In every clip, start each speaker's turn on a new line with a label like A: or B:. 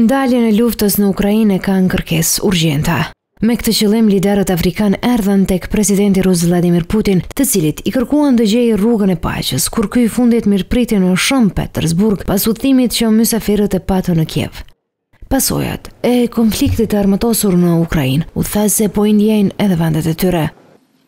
A: Ndalje në luftës në Ukrajinë ka në kërkes urgjenta. Me këtë qëllim, liderët afrikan erdhen tek presidenti Rus Vladimir Putin, të cilit i kërkuan dhe gjejë rrugën e paqës, kur këj fundit mirë priti në shëm Petersburg pas uthimit që mësafirët e patë në Kjev. Pasojat e konfliktit armatosur në Ukrajinë, u thasë se po indjejnë edhe vandet e tyre.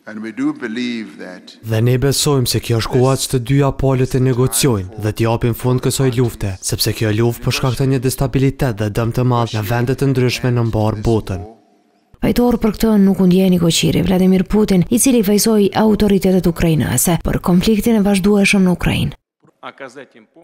B: And we do believe that Dhe ne besojmë se kjo është kohë që të dyja palët të negociojnë dhe të japin fund kësaj lufte, sepse kjo luftë po shkakton një destabilitet dhe dëm të madh në vende të ndryshme në mbarë botën.
A: Fajtor për këtë nuk u ndjeni koqiri Vladimir Putin, i cili fajsoi autoritetet ukrainase për konfliktin e vazhdueshëm në Ukrainë.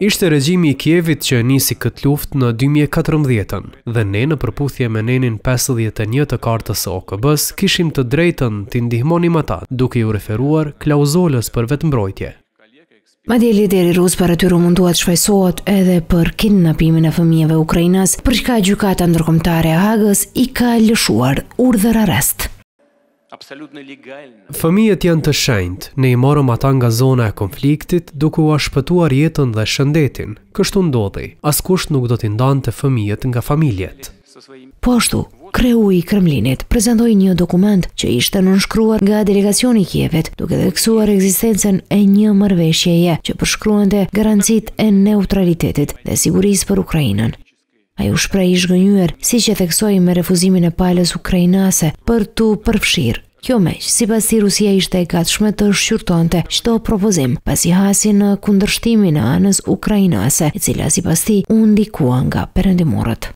B: Ishte regjimi i Kjevit që nisi këtë luft në 2014 dhe ne në përputhje me nenin 51 të kartës OKB-s kishim të drejtën të ndihmonim ata duke ju referuar klauzolës për vetëmbrojtje.
A: Ma dje lideri rusë për atyru munduat shfajsohet edhe për kidnapimin e fëmijeve Ukrajinas, përshka gjukata ndërkomtare a Hagës i ka lëshuar urdhër arrest. Absolutely legal. Fëmijët
B: janë të shenjtë. Ne i morëm ata nga zona e konfliktit, duke u shpëtuar jetën dhe shëndetin. Kështu ndodhi. Askush nuk do t'i ndante fëmijët nga familjet.
A: Po ashtu, kreu i Kremlinit prezentoi një dokument që ishte nënshkruar nga delegacioni i Kievit, duke theksuar ekzistencën e një marrëveshjeje që përshkruante garantitë e neutralitetit dhe sigurisë për Ukrainën a ju shprej ish gënyër, si që theksoj me refuzimin e palës ukrajnase për tu përfshirë. Kjo meq, si pasi Rusia ishte e gatshme të shqyrtonte që të propozim, pasi hasi në kundërshtimin e anës ukrajnase, e cila si pasi undikua nga përëndimurët.